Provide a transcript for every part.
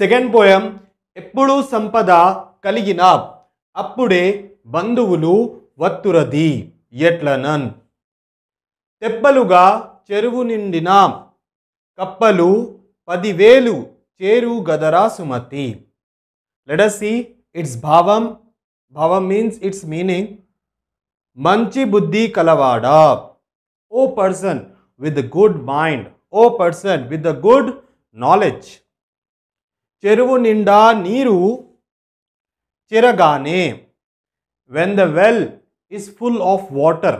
Second poem ఎప్పుడూ సంపద కలిగిన అప్పుడే బంధువులు వత్తురది ఎట్లనన్ తెప్పలుగా చెరువు నిండిన కప్పలు పదివేలు చేరు గదరా సుమతి లెడసి ఇట్స్ భావం భావం మీన్స్ ఇట్స్ మీనింగ్ మంచి బుద్ధి కలవాడ ఓ పర్సన్ విత్ గుడ్ మైండ్ ఓ పర్సన్ విత్ గుడ్ నాలెడ్జ్ चरव निंडा नीर चरगाने when the well is full of water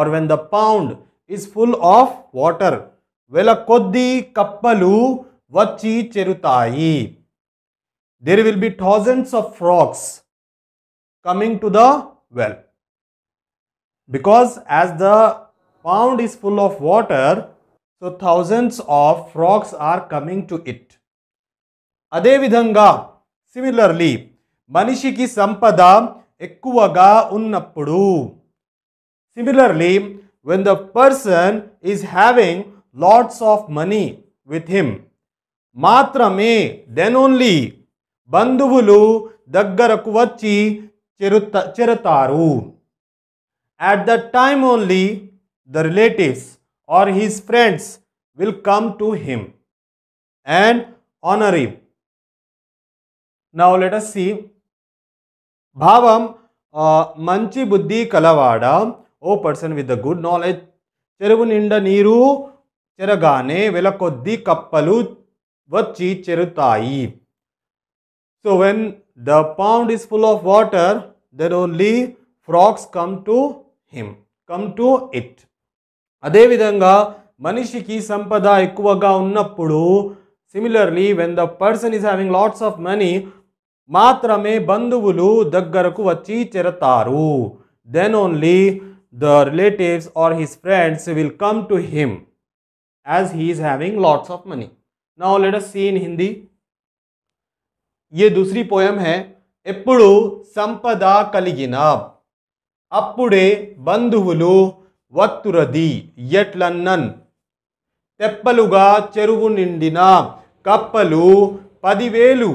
और when the pond is full of water वेल को कपल वी चरताई there will be thousands of frogs coming to the well because as the pond is full of water so thousands of frogs are coming to it అదేవిధంగా similarly మనిషికి సంపద ఎక్కువగా ఉన్నప్పుడు similarly when the person is having lots of money with him మాత్రమే then only బంధువులు దగ్గరకు వచ్చి చేరుత చేరతారు at that time only the relatives or his friends will come to him and honor him now let us see. భావం మంచి బుద్ధి కలవాడ ఓ person with with good knowledge చెరువు నిండా నీరు చెరగానే వెల కొద్ది కప్పలు వచ్చి చెరుతాయి so when the pond is full of water then only frogs come to him come to it అదేవిధంగా మనిషికి సంపద ఎక్కువగా ఉన్నప్పుడు similarly when the person is having lots of money మాత్రమే బంధువులు దగ్గరకు వచి చెరతారు then only the relatives or his friends will come to him as he is having lots of money now let us see in Hindi యే దూసరి poem high ఎపుడు సంపద కలిగిన అపుడే బంధువులు వత్తురది యెట్ లన్నన్ ఎప్పలుగా చెరువు నిండినా కప్పలు 10000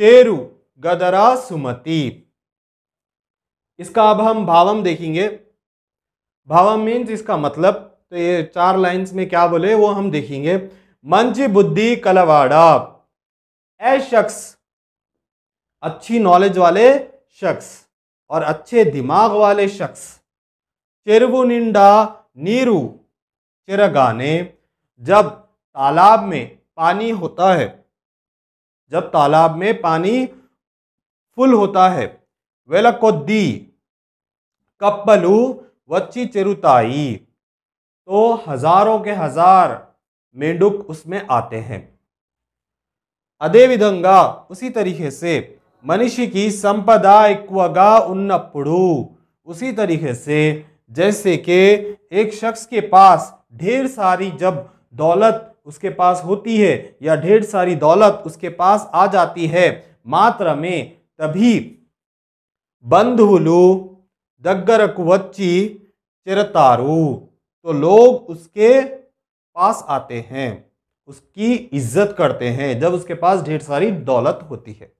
चेरु गदरा सुमति इसका अब हम भावम देखेंगे भावम मीन्स इसका मतलब तो ये चार लाइंस में क्या बोले वो हम देखेंगे मंच बुद्धि कलवाड़ा ए शख्स अच्छी नॉलेज वाले शख्स और अच्छे दिमाग वाले शख्स चिरवु निंडा नीरू चिरगाने जब तालाब में पानी होता है जब तालाब में पानी फुल होता है वेलकोद्दी कप्पलू वच्ची चिरुताई तो हजारों के हजार मेंढुक उसमें आते हैं अदे विधंगा उसी तरीके से मनुष्य की संपदा इक्वगा उन्नपुड़ू उसी तरीके से जैसे कि एक शख्स के पास ढेर सारी जब दौलत उसके पास होती है या ढेर सारी दौलत उसके पास आ जाती है मात्र में तभी बंधुलू दगर कुवच्ची चिरतारू तो लोग उसके पास आते हैं उसकी इज्जत करते हैं जब उसके पास ढेर सारी दौलत होती है